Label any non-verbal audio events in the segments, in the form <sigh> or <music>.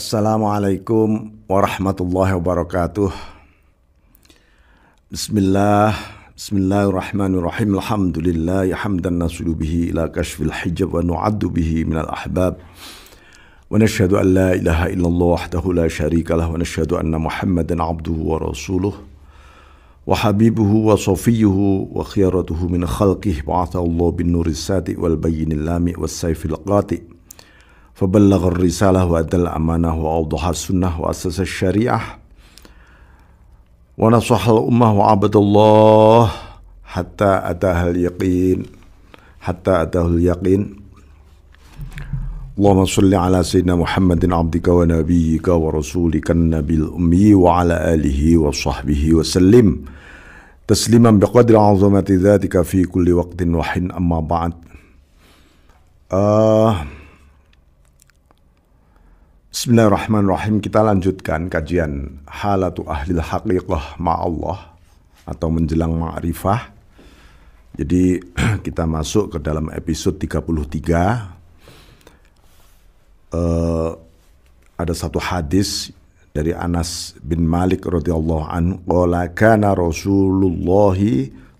Assalamualaikum warahmatullahi wabarakatuh. Bismillah, Bismillahirrahmanirrahim. Alhamdulillah, hamdan nasudu bihi ila kashfil hijab wa nu'addu bihi minal ahbab. Wa nashhadu an la ilaha illallah wahdahu la sharika lah wa nashhadu anna Muhammadan abduhu wa rasuluh. Wa habibuhu wa safiyuhu wa khiyaratuhu min khalqih ba'atha Allah bin nuri sati wal bayyin lami was sayfil qati' فبلغ الرسالة وأدى الأمانة وأوضح السنة وأسس الشريعة ونصح الأمة وعبد الله حتى أتاه اليقين حتى أتاه اليقين اللهم صل على سيدنا محمد عبدك ونبيك ورسولك النبي الأمي وعلى آله وصحبه وسلم تسليما بقدر عظمة ذاتك في كل وقت وحين أما بعد آه Bismillahirrahmanirrahim. Kita lanjutkan kajian halatu ahlil haqiqah allah atau menjelang ma'rifah. Jadi <clears throat> kita masuk ke dalam episode 33. Uh, eh, ada satu hadis dari Anas bin Malik radhiyallahu anhu qala kana Rasulullah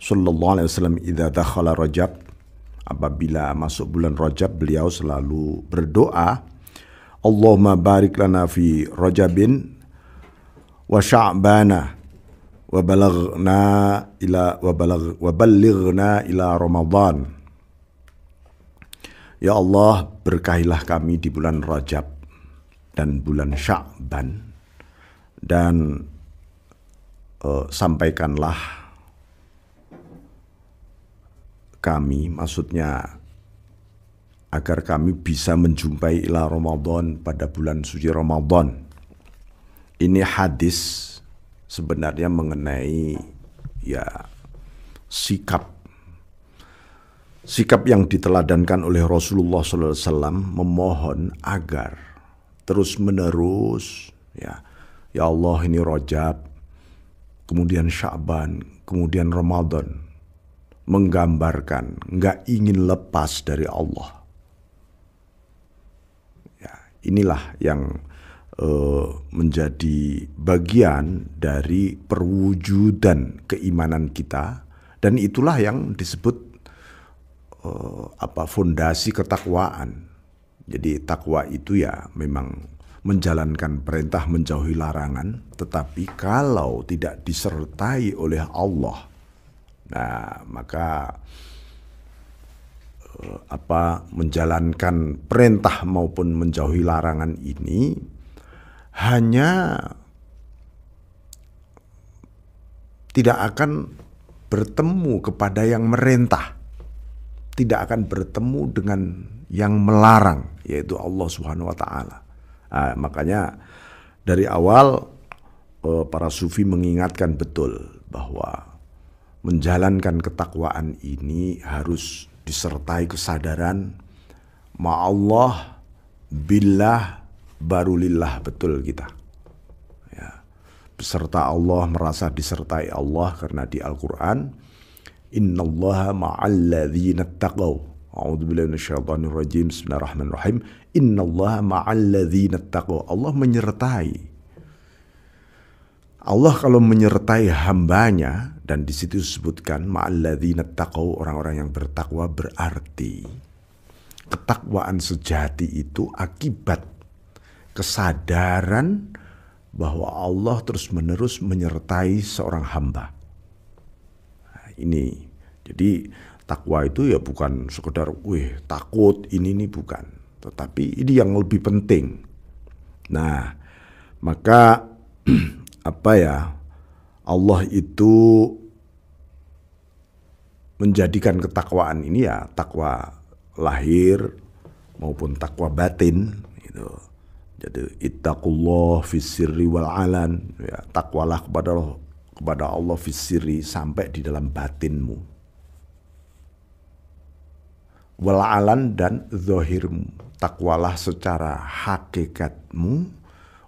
sallallahu alaihi wasallam idza dakhala Rajab apabila masuk bulan Rajab beliau selalu berdoa Allahumma barik lana fi Rajabin wa Sya'bana wa balaghna ila wa balagh wa ballighna ila Ramadan. Ya Allah, berkahilah kami di bulan Rajab dan bulan Sya'ban dan uh, sampaikanlah kami maksudnya agar kami bisa menjumpai Ilah Ramadan pada bulan suci Ramadan. Ini hadis sebenarnya mengenai ya sikap sikap yang diteladankan oleh Rasulullah SAW memohon agar terus menerus ya ya Allah ini Rojab kemudian Syaban kemudian Ramadan menggambarkan nggak ingin lepas dari Allah inilah yang uh, menjadi bagian dari perwujudan keimanan kita dan itulah yang disebut uh, apa fondasi ketakwaan. Jadi takwa itu ya memang menjalankan perintah menjauhi larangan, tetapi kalau tidak disertai oleh Allah, nah maka Eh, apa menjalankan perintah maupun menjauhi larangan ini hanya tidak akan bertemu kepada yang merintah tidak akan bertemu dengan yang melarang yaitu Allah Subhanahu wa taala. Ah, makanya dari awal eh, para sufi mengingatkan betul bahwa menjalankan ketakwaan ini harus disertai kesadaran ma allah billah lillah betul kita ya. beserta Allah merasa disertai Allah karena di Al-Quran innallaha ma'alladzina taqaw A'udzubillahi minasyaitonir rajim. Bismillahirrahmanirrahim. Innallaha ma'alladzina Allah menyertai. Allah kalau menyertai hambanya, dan di situ disebutkan ma'alladzina taqaw orang-orang yang bertakwa berarti ketakwaan sejati itu akibat kesadaran bahwa Allah terus-menerus menyertai seorang hamba. Nah, ini jadi takwa itu ya bukan sekedar wih takut ini nih bukan, tetapi ini yang lebih penting. Nah, maka <clears throat> apa ya? Allah itu menjadikan ketakwaan ini ya takwa lahir maupun takwa batin gitu. Jadi ittaqullah fisirri wal alan ya takwalah kepada Allah kepada Allah fisirri sampai di dalam batinmu. Wal alan dan zahirmu. Takwalah secara hakikatmu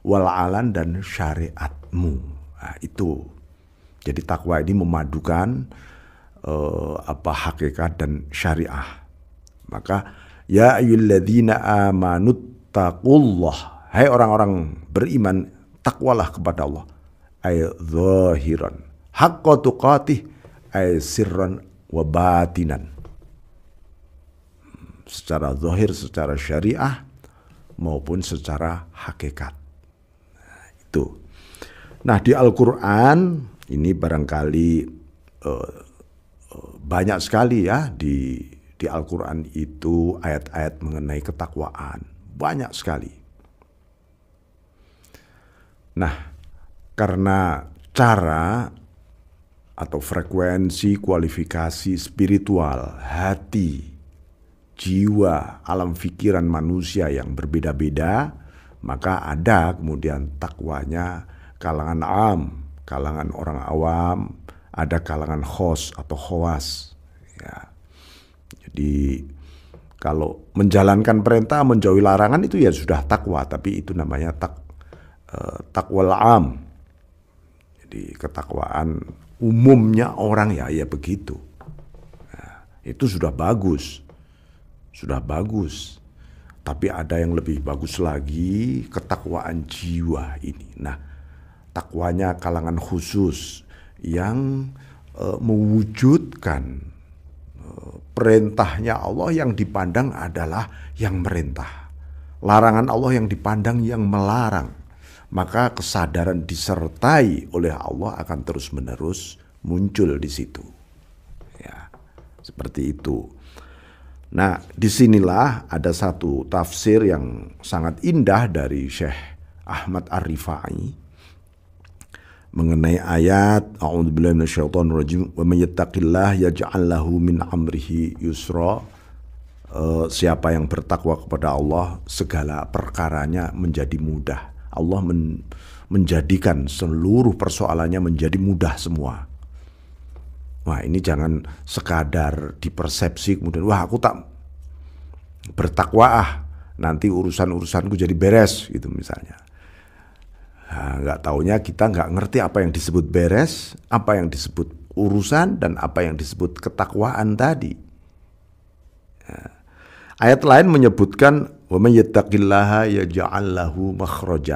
wal alan dan syariatmu. Nah, itu. Jadi takwa ini memadukan uh, apa hakikat dan syariah. Maka ya ayyuhalladzina amanu taqullah. Hai orang-orang beriman, takwalah kepada Allah. Ay zahiran. Haqqa tuqatih ay sirran wa batinan. Secara zahir, secara syariah maupun secara hakikat. Nah, itu. Nah, di Al-Qur'an ini barangkali uh, banyak sekali ya di di Al-Qur'an itu ayat-ayat mengenai ketakwaan, banyak sekali. Nah, karena cara atau frekuensi kualifikasi spiritual, hati, jiwa, alam pikiran manusia yang berbeda-beda, maka ada kemudian takwanya kalangan am, kalangan orang awam, ada kalangan khos atau khawas. Ya. Jadi kalau menjalankan perintah menjauhi larangan itu ya sudah takwa, tapi itu namanya tak eh, takwal am. Jadi ketakwaan umumnya orang ya ya begitu. Ya, itu sudah bagus. Sudah bagus tapi ada yang lebih bagus lagi ketakwaan jiwa ini. Nah, takwanya kalangan khusus yang uh, mewujudkan uh, perintahnya Allah yang dipandang adalah yang merintah. Larangan Allah yang dipandang yang melarang. Maka kesadaran disertai oleh Allah akan terus-menerus muncul di situ. Ya, seperti itu. Nah, disinilah ada satu tafsir yang sangat indah dari Syekh Ahmad Ar-Rifai mengenai ayat a'udzubillahi minasyaitonirrajim wa may yattaqillah yaj'al lahu min amrihi yusra uh, siapa yang bertakwa kepada Allah segala perkaranya menjadi mudah Allah men menjadikan seluruh persoalannya menjadi mudah semua wah ini jangan sekadar dipersepsi kemudian wah aku tak bertakwa ah nanti urusan-urusanku jadi beres gitu misalnya Nah, nggak nah, taunya kita nggak ngerti apa yang disebut beres, apa yang disebut urusan, dan apa yang disebut ketakwaan tadi. Nah, ayat lain menyebutkan وَمَنْ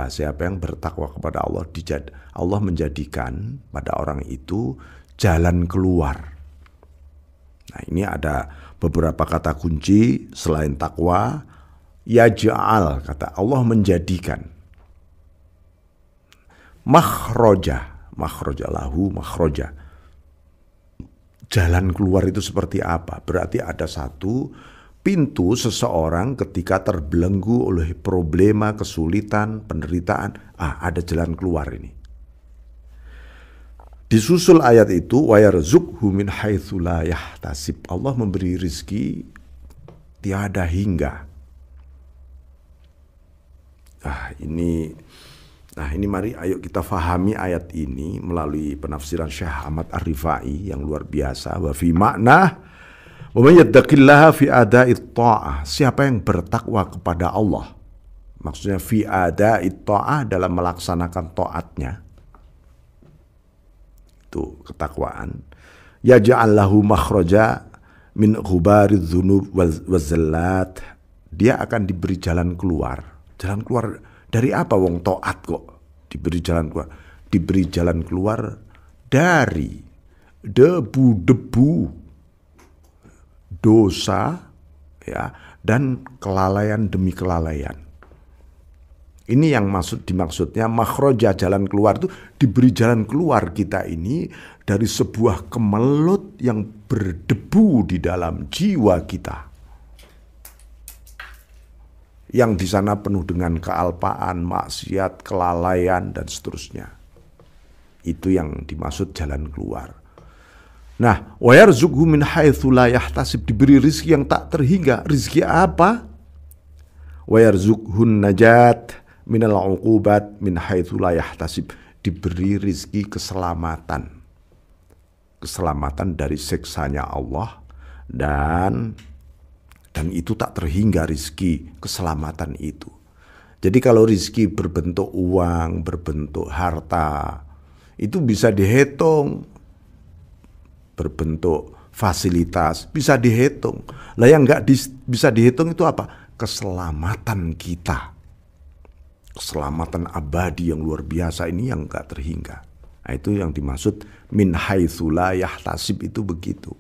Siapa yang bertakwa kepada Allah, dijad, Allah menjadikan pada orang itu jalan keluar. Nah ini ada beberapa kata kunci selain takwa, ya jaal kata Allah menjadikan. Mahroja, mahroja lahu, mahroja. Jalan keluar itu seperti apa? Berarti ada satu pintu seseorang ketika terbelenggu oleh problema, kesulitan, penderitaan. Ah, ada jalan keluar ini. Disusul ayat itu wayarzukhu min yahtasib. Allah memberi rizki tiada hingga. Ah, ini Nah ini mari ayo kita fahami ayat ini melalui penafsiran Syekh Ahmad Ar-Rifai yang luar biasa. Wa fi makna fi adai Siapa yang bertakwa kepada Allah. Maksudnya fi ada ah dalam melaksanakan taatnya. Itu ketakwaan. Ya ja'allahu makhraja min ghubariz dzunub wazallat. Dia akan diberi jalan keluar. Jalan keluar dari apa wong toat kok diberi jalan keluar? Diberi jalan keluar dari debu-debu dosa ya dan kelalaian demi kelalaian. Ini yang maksud dimaksudnya makroja jalan keluar itu diberi jalan keluar kita ini dari sebuah kemelut yang berdebu di dalam jiwa kita yang di sana penuh dengan kealpaan, maksiat, kelalaian, dan seterusnya. Itu yang dimaksud jalan keluar. Nah, wayar min haythulayah tasib diberi rizki yang tak terhingga. Rizki apa? Wayar zughun najat al uqubat min haythulayah tasib Diberi rizki keselamatan. Keselamatan dari seksanya Allah dan dan itu tak terhingga rizki keselamatan itu. Jadi kalau rizki berbentuk uang, berbentuk harta, itu bisa dihitung. Berbentuk fasilitas, bisa dihitung. Lah yang nggak di, bisa dihitung itu apa? Keselamatan kita. Keselamatan abadi yang luar biasa ini yang nggak terhingga. Nah, itu yang dimaksud min haithula yahtasib itu begitu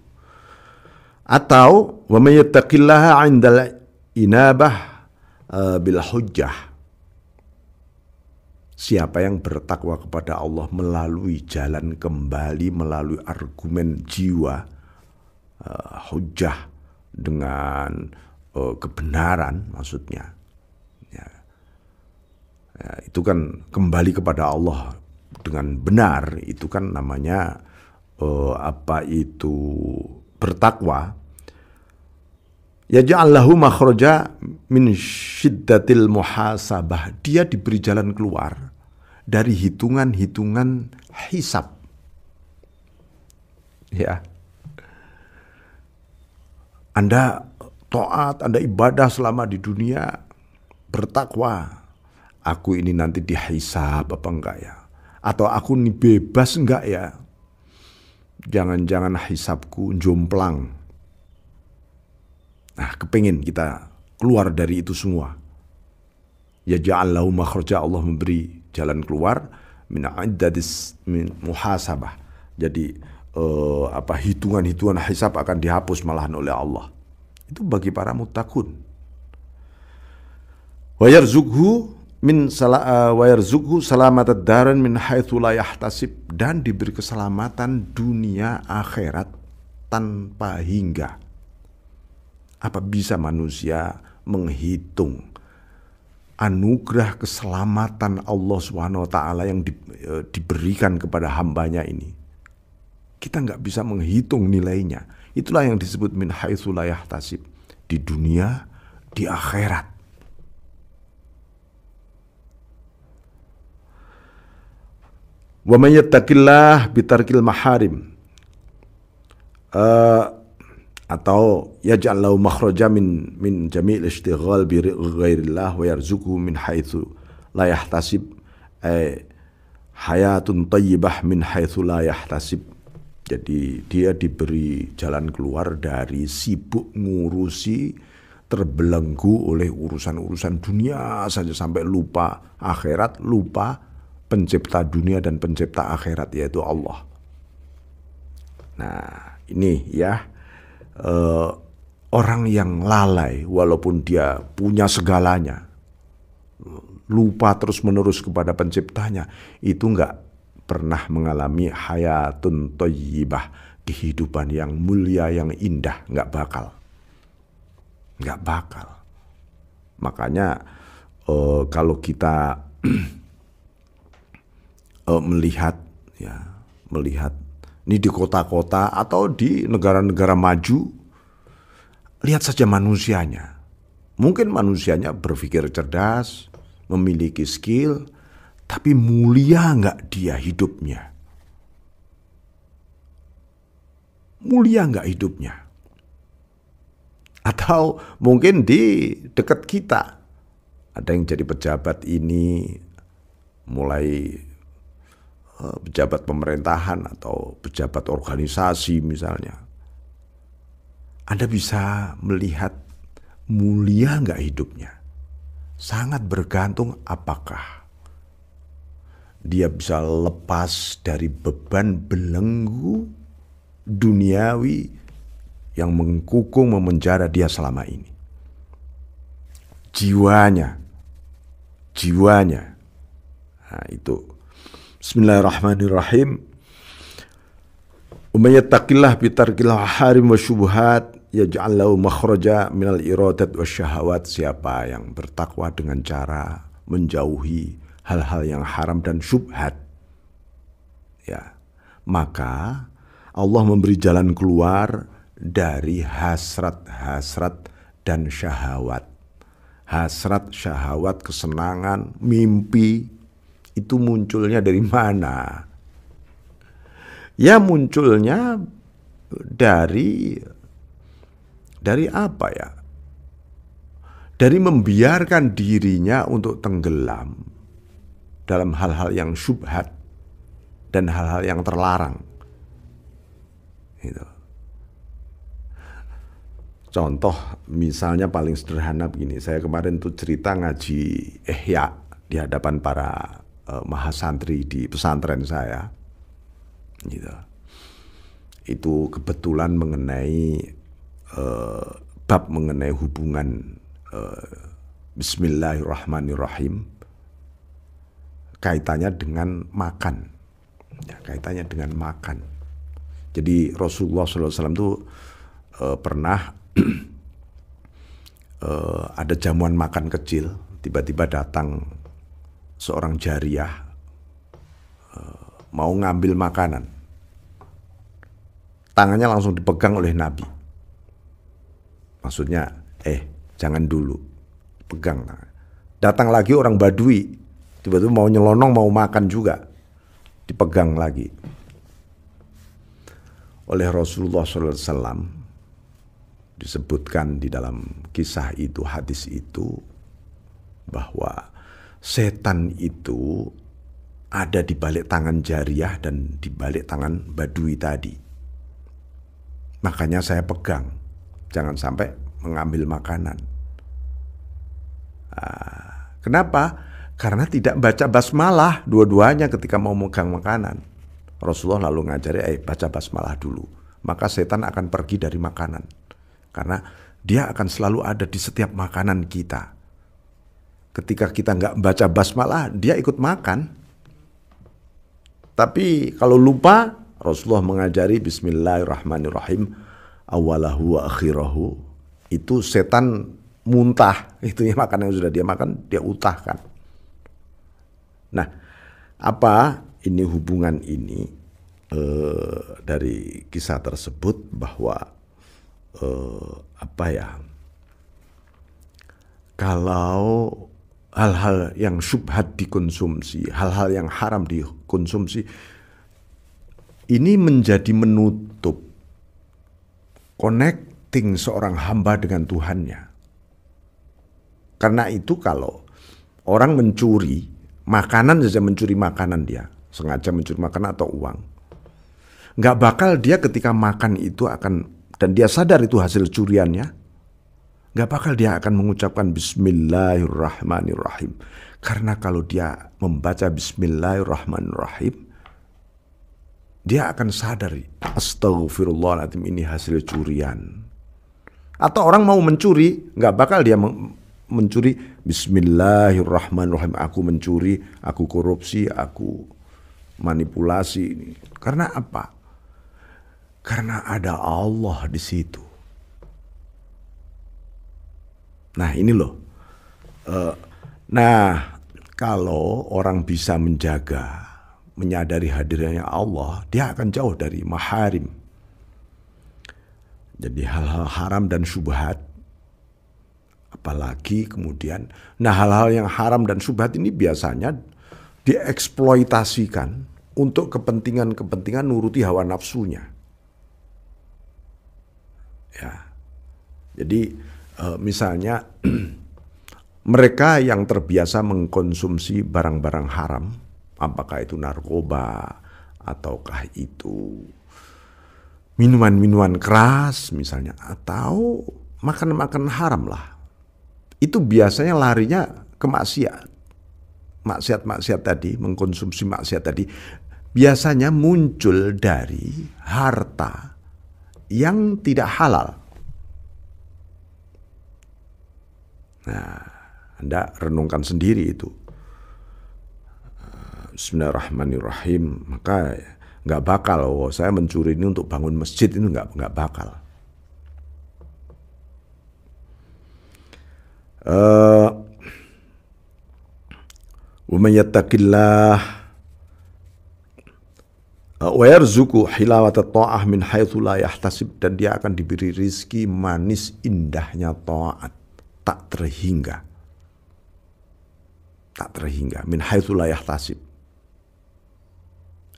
atau wa 'indal inabah bila eh, bil hujjah Siapa yang bertakwa kepada Allah melalui jalan kembali, melalui argumen jiwa, uh, eh, hujah dengan eh, kebenaran maksudnya. Ya. Ya, itu kan kembali kepada Allah dengan benar, itu kan namanya uh, apa itu bertakwa ya lahu makhraja min syiddatil muhasabah. Dia diberi jalan keluar dari hitungan-hitungan hisab. Ya. Anda toat, Anda ibadah selama di dunia, bertakwa. Aku ini nanti dihisab apa enggak ya? Atau aku ini bebas enggak ya? jangan-jangan hisapku jomplang. Nah, kepingin kita keluar dari itu semua. Ya ja'allahu makhraja Allah memberi jalan keluar min addadis min muhasabah. Jadi eh, apa hitungan-hitungan hisab akan dihapus malahan oleh Allah. Itu bagi para mutakun. Wa yarzuqhu min sala eh, wa yarzuqhu salamatad daran min haitsu la yahtasib dan diberi keselamatan dunia akhirat tanpa hingga. Apa bisa manusia menghitung anugerah keselamatan Allah Subhanahu wa taala yang di, e, diberikan kepada hambanya ini. Kita nggak bisa menghitung nilainya. Itulah yang disebut min haitsu yahtasib di dunia, di akhirat. Wa may yattaqillah bitarkil maharim. Uh, atau yaj'al lahu makhraja min min jami'il istighal bi ghairillah wa yarzuquhu min haitsu la yahtasib ay eh, hayatun tayyibah min haitsu la yahtasib jadi dia diberi jalan keluar dari sibuk ngurusi terbelenggu oleh urusan-urusan dunia saja sampai lupa akhirat lupa pencipta dunia dan pencipta akhirat yaitu Allah. Nah, ini ya uh, orang yang lalai walaupun dia punya segalanya lupa terus-menerus kepada penciptanya itu nggak pernah mengalami hayatun toyibah kehidupan yang mulia yang indah nggak bakal nggak bakal makanya uh, kalau kita <clears throat> uh, melihat ya melihat ini di kota-kota atau di negara-negara maju lihat saja manusianya mungkin manusianya berpikir cerdas memiliki skill tapi mulia nggak dia hidupnya mulia nggak hidupnya atau mungkin di dekat kita ada yang jadi pejabat ini mulai Eh, pejabat pemerintahan atau pejabat organisasi misalnya. Anda bisa melihat mulia nggak hidupnya. Sangat bergantung apakah dia bisa lepas dari beban belenggu duniawi yang mengkukung memenjara dia selama ini. Jiwanya, jiwanya, nah, itu Bismillahirrahmanirrahim. taqillah bitarkil harim wa syubhat yaj'al lahu makhraja minal iradat wasyahawat. Siapa yang bertakwa dengan cara menjauhi hal-hal yang haram dan syubhat. Ya. Maka Allah memberi jalan keluar dari hasrat-hasrat dan syahwat. Hasrat, syahwat, kesenangan, mimpi, itu munculnya dari mana? Ya munculnya dari dari apa ya? Dari membiarkan dirinya untuk tenggelam dalam hal-hal yang syubhat dan hal-hal yang terlarang. Gitu. Contoh misalnya paling sederhana begini, saya kemarin tuh cerita ngaji eh ya di hadapan para uh, mahasantri di pesantren saya gitu itu kebetulan mengenai uh, bab mengenai hubungan uh, Bismillahirrahmanirrahim kaitannya dengan makan ya, kaitannya dengan makan jadi Rasulullah SAW itu uh, pernah uh, <clears throat> ada jamuan makan kecil tiba-tiba datang seorang jariah eh, mau ngambil makanan. Tangannya langsung dipegang oleh Nabi. Maksudnya, eh jangan dulu, pegang Datang lagi orang Badui, tiba-tiba mau nyelonong mau makan juga, dipegang lagi oleh Rasulullah SAW disebutkan di dalam kisah itu hadis itu bahwa setan itu ada di balik tangan jariah dan di balik tangan badui tadi. Makanya saya pegang, jangan sampai mengambil makanan. Ah, kenapa? Karena tidak baca basmalah dua-duanya ketika mau megang makanan. Rasulullah lalu ngajari, eh baca basmalah dulu. Maka setan akan pergi dari makanan. Karena dia akan selalu ada di setiap makanan kita ketika kita nggak baca basmalah, dia ikut makan. Tapi kalau lupa, Rasulullah mengajari Bismillahirrahmanirrahim awalahu wa akhirahu. Itu setan muntah, itu yang makan yang sudah dia makan, dia utahkan. Nah, apa ini hubungan ini eh, dari kisah tersebut bahwa eh, apa ya kalau hal-hal yang subhat dikonsumsi, hal-hal yang haram dikonsumsi, ini menjadi menutup connecting seorang hamba dengan Tuhannya. Karena itu kalau orang mencuri, makanan saja mencuri makanan dia, sengaja mencuri makanan atau uang. Nggak bakal dia ketika makan itu akan, dan dia sadar itu hasil curiannya, nggak bakal dia akan mengucapkan Bismillahirrahmanirrahim. Karena kalau dia membaca Bismillahirrahmanirrahim, dia akan sadari, Astagfirullahaladzim ini hasil curian. Atau orang mau mencuri, nggak bakal dia mencuri Bismillahirrahmanirrahim. Aku mencuri, aku korupsi, aku manipulasi ini. Karena apa? Karena ada Allah di situ. Nah ini loh. Uh, nah kalau orang bisa menjaga, menyadari hadirnya Allah, dia akan jauh dari maharim. Jadi hal-hal haram dan subhat, apalagi kemudian, nah hal-hal yang haram dan subhat ini biasanya dieksploitasikan untuk kepentingan-kepentingan nuruti hawa nafsunya. Ya. Jadi Eh, misalnya <clears throat> mereka yang terbiasa mengkonsumsi barang-barang haram, apakah itu narkoba ataukah itu minuman-minuman keras misalnya atau makan-makan haram lah. Itu biasanya larinya ke maksiat. Maksiat-maksiat tadi, mengkonsumsi maksiat tadi biasanya muncul dari harta yang tidak halal Nah, Anda renungkan sendiri itu. Eh, Bismillahirrahmanirrahim. Maka nggak bakal, oh, saya mencuri ini untuk bangun masjid itu nggak nggak bakal. Eh, wa yattaqillah eh, wa hilawata ta'ah min haitsu la yahtasib dan dia akan diberi rizki manis indahnya taat tak terhingga. Tak terhingga. Min haithulayah tasib.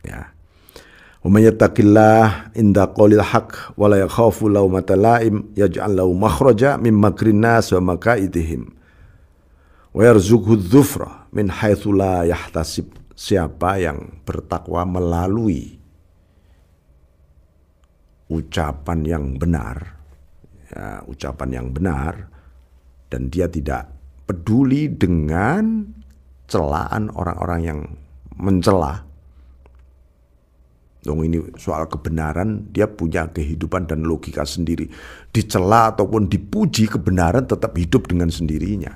Ya. Wa yattaqillah inda qawlil haq wa la yakhafu lawmata la'im yaj'al lahu makhraja min makrin nas wa makaidihim. Wa yarzuqhu dhufra min haitsu la yahtasib. Siapa yang bertakwa melalui ucapan yang benar, ya, ucapan yang benar, dan dia tidak peduli dengan celaan orang-orang yang mencela. Dong ini soal kebenaran, dia punya kehidupan dan logika sendiri. Dicela ataupun dipuji kebenaran tetap hidup dengan sendirinya.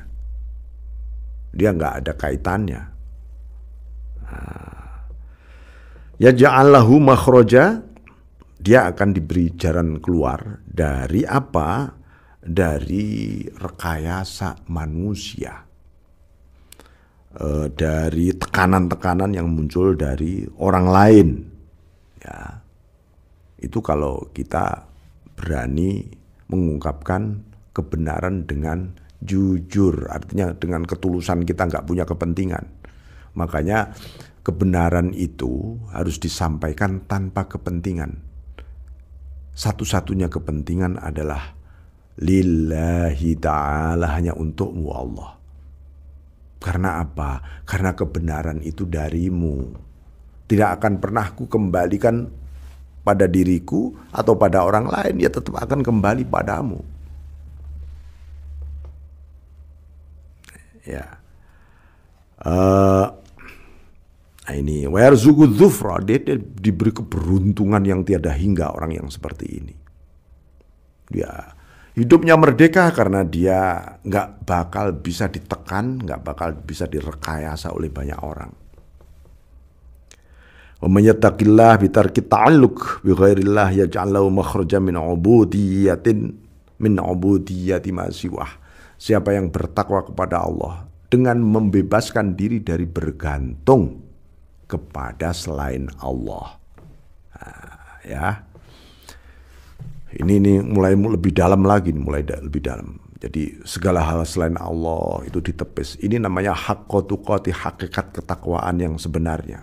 Dia nggak ada kaitannya. Ah. Ya ja'allahu makhroja, dia akan diberi jalan keluar dari apa dari rekayasa manusia, eh, dari tekanan-tekanan yang muncul dari orang lain. Ya, itu kalau kita berani mengungkapkan kebenaran dengan jujur, artinya dengan ketulusan kita nggak punya kepentingan. Makanya kebenaran itu harus disampaikan tanpa kepentingan. Satu-satunya kepentingan adalah lillahi ta'ala hanya untukmu Allah. Karena apa? Karena kebenaran itu darimu. Tidak akan pernah ku kembalikan pada diriku atau pada orang lain, dia tetap akan kembali padamu. Ya. Uh, ini warzuku dzufra dia, dia diberi keberuntungan yang tiada hingga orang yang seperti ini. Dia Hidupnya merdeka karena dia nggak bakal bisa ditekan, nggak bakal bisa direkayasa oleh banyak orang. Menyatakilah bitar kita aluk bighairillah jalau makhraja min ubudiyatin min ubudiyati masiwah. Siapa yang bertakwa kepada Allah dengan membebaskan diri dari bergantung kepada selain Allah. Nah, ya ini ini mulai lebih dalam lagi mulai da lebih dalam. Jadi segala hal selain Allah itu ditepis. Ini namanya hakotukoti hakikat ketakwaan yang sebenarnya.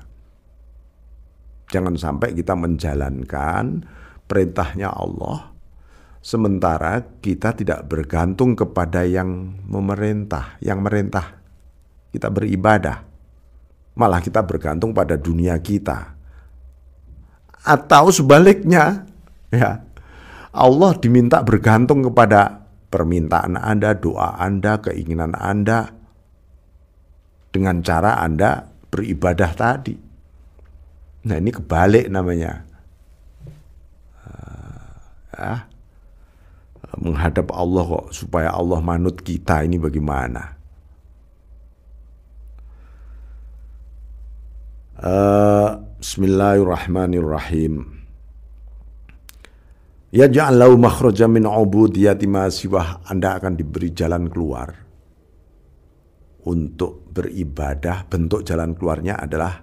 Jangan sampai kita menjalankan perintahnya Allah sementara kita tidak bergantung kepada yang memerintah, yang merintah. Kita beribadah. Malah kita bergantung pada dunia kita. Atau sebaliknya, ya Allah diminta bergantung kepada permintaan Anda, doa Anda, keinginan Anda dengan cara Anda beribadah tadi. Nah, ini kebalik namanya. Uh, menghadap Allah kok supaya Allah manut kita ini bagaimana? Uh, Bismillahirrahmanirrahim. Ya lau makhraja min ya siwah Anda akan diberi jalan keluar untuk beribadah. Bentuk jalan keluarnya adalah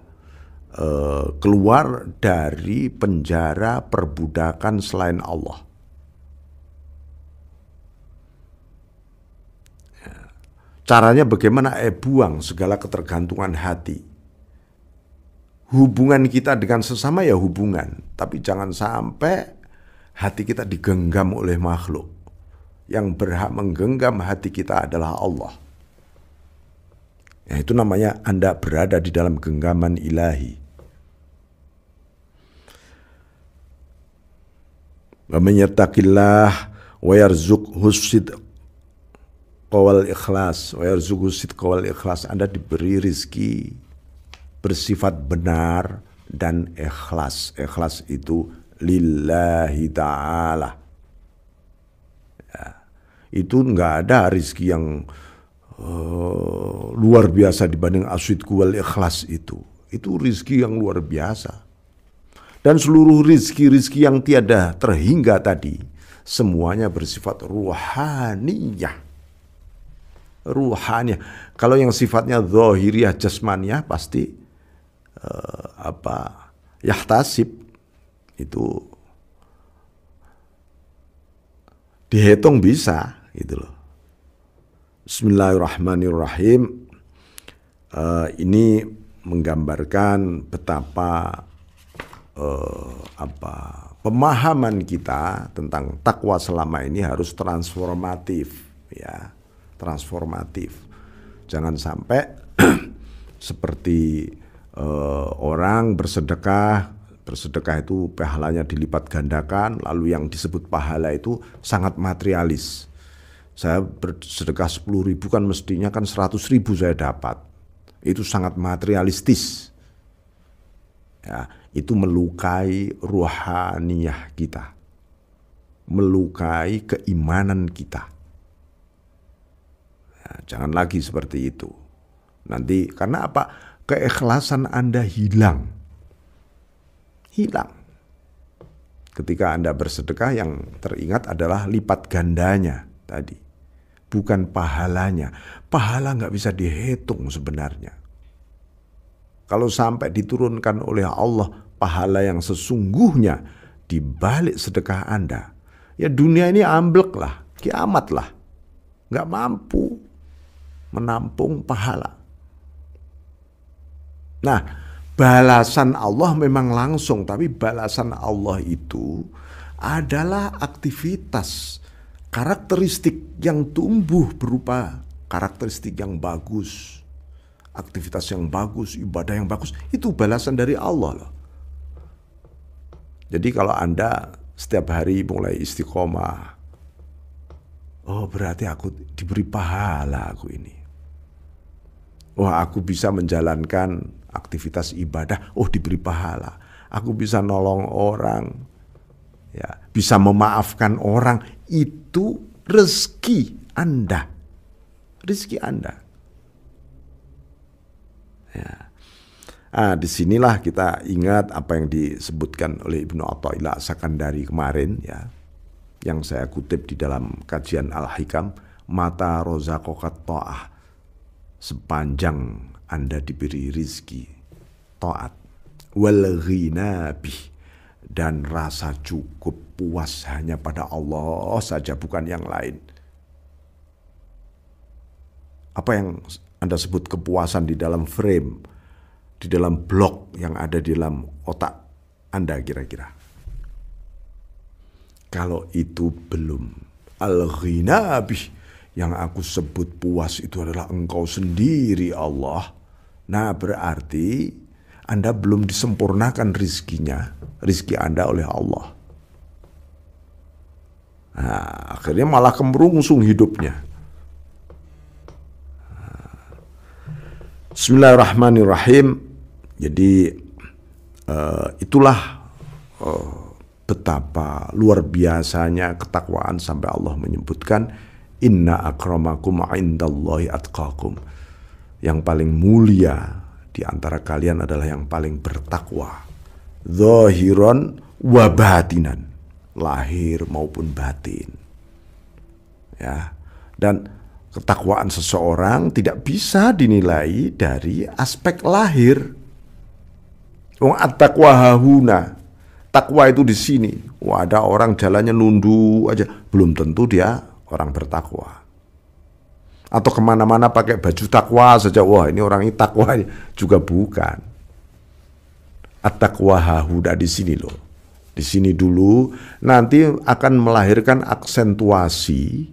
eh, keluar dari penjara perbudakan selain Allah. Ya. Caranya bagaimana? Eh buang segala ketergantungan hati. Hubungan kita dengan sesama ya hubungan, tapi jangan sampai hati kita digenggam oleh makhluk. Yang berhak menggenggam hati kita adalah Allah. Ya, itu namanya Anda berada di dalam genggaman ilahi. Menyertakilah wa yarzuk husid kawal ikhlas. Wa yarzuk husid kawal ikhlas. Anda diberi rizki bersifat benar dan ikhlas. Ikhlas itu lillahi ta'ala. Ya. Itu nggak ada rizki yang uh, luar biasa dibanding aswidku wal ikhlas itu. Itu rizki yang luar biasa. Dan seluruh rizki-rizki yang tiada terhingga tadi, semuanya bersifat ruhaniyah. Ruhaniyah. Kalau yang sifatnya zohiriyah jasmaniah pasti uh, apa yahtasib itu dihitung bisa gitu loh. Bismillahirrahmanirrahim. Uh, ini menggambarkan betapa uh, apa pemahaman kita tentang takwa selama ini harus transformatif ya, transformatif. Jangan sampai <clears throat> seperti uh, orang bersedekah bersedekah itu pahalanya dilipat gandakan, lalu yang disebut pahala itu sangat materialis. Saya bersedekah 10 ribu kan mestinya kan seratus ribu saya dapat. Itu sangat materialistis. Ya, itu melukai ruhaniyah kita. Melukai keimanan kita. Ya, jangan lagi seperti itu. Nanti karena apa? Keikhlasan Anda hilang hilang. Ketika Anda bersedekah yang teringat adalah lipat gandanya tadi. Bukan pahalanya. Pahala nggak bisa dihitung sebenarnya. Kalau sampai diturunkan oleh Allah pahala yang sesungguhnya di balik sedekah Anda, ya dunia ini amblek lah, kiamat lah. Nggak mampu menampung pahala. Nah, balasan Allah memang langsung, tapi balasan Allah itu adalah aktivitas karakteristik yang tumbuh berupa karakteristik yang bagus, aktivitas yang bagus, ibadah yang bagus, itu balasan dari Allah loh. Jadi kalau Anda setiap hari mulai istiqomah, oh berarti aku diberi pahala aku ini. Wah aku bisa menjalankan aktivitas ibadah, oh diberi pahala. Aku bisa nolong orang, ya bisa memaafkan orang, itu rezeki Anda. Rezeki Anda. Ya. Ah, disinilah kita ingat apa yang disebutkan oleh Ibnu Athaillah dari kemarin ya. Yang saya kutip di dalam kajian Al-Hikam, mata rozakokat ta'ah sepanjang anda diberi rizki to'at, wal nabi dan rasa cukup puas hanya pada Allah saja bukan yang lain. Apa yang Anda sebut kepuasan di dalam frame, di dalam blok yang ada di dalam otak Anda kira-kira? Kalau itu belum al nabi yang aku sebut puas itu adalah engkau sendiri Allah Nah berarti Anda belum disempurnakan rizkinya, rizki Anda oleh Allah. Nah, akhirnya malah kemerungsung hidupnya. Nah, bismillahirrahmanirrahim. Jadi uh, itulah uh, betapa luar biasanya ketakwaan sampai Allah menyebutkan inna akramakum indallahi atqakum yang paling mulia di antara kalian adalah yang paling bertakwa. Zahiran wa Lahir maupun batin. Ya. Dan ketakwaan seseorang tidak bisa dinilai dari aspek lahir. Wong at-taqwa hahuna. Takwa itu di sini. Wah, ada orang jalannya nundu aja, belum tentu dia orang bertakwa atau kemana-mana pakai baju takwa saja wah ini orang ini takwa juga bukan atakwa hahuda di sini loh di sini dulu nanti akan melahirkan aksentuasi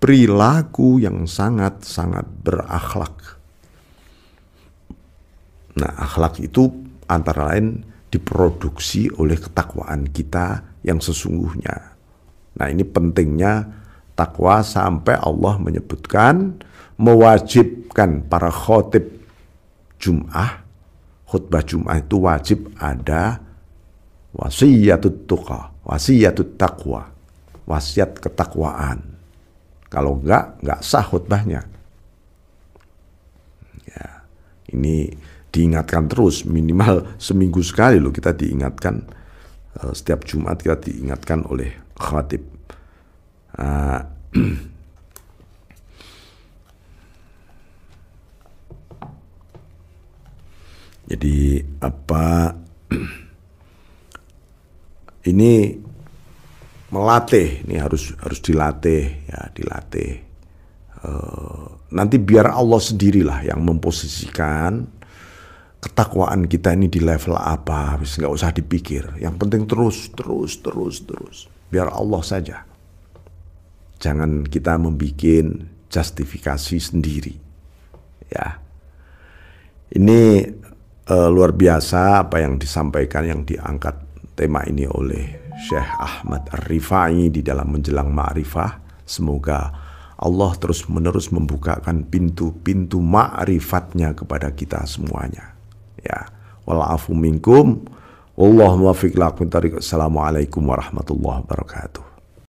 perilaku yang sangat-sangat berakhlak nah akhlak itu antara lain diproduksi oleh ketakwaan kita yang sesungguhnya nah ini pentingnya takwa sampai Allah menyebutkan mewajibkan para khotib Jum'ah khutbah Jum'ah itu wajib ada wasiatut tuqa wasiatut takwa wasiat ketakwaan kalau enggak enggak sah khutbahnya ya ini diingatkan terus minimal seminggu sekali loh kita diingatkan eh, setiap Jumat kita diingatkan oleh khatib Eh, <clears throat> jadi apa <clears throat> ini melatih ini harus harus dilatih ya dilatih e, nanti biar Allah sendirilah yang memposisikan ketakwaan kita ini di level apa nggak usah dipikir yang penting terus terus terus terus biar Allah saja Jangan kita membuat justifikasi sendiri. Ya. Ini e, luar biasa apa yang disampaikan yang diangkat tema ini oleh Syekh Ahmad rifai di dalam menjelang ma'rifah. Semoga Allah terus-menerus membukakan pintu-pintu ma'rifatnya kepada kita semuanya. Ya. Wal'afu minkum. Wallahu muwaffiq lakum Assalamualaikum warahmatullahi wabarakatuh.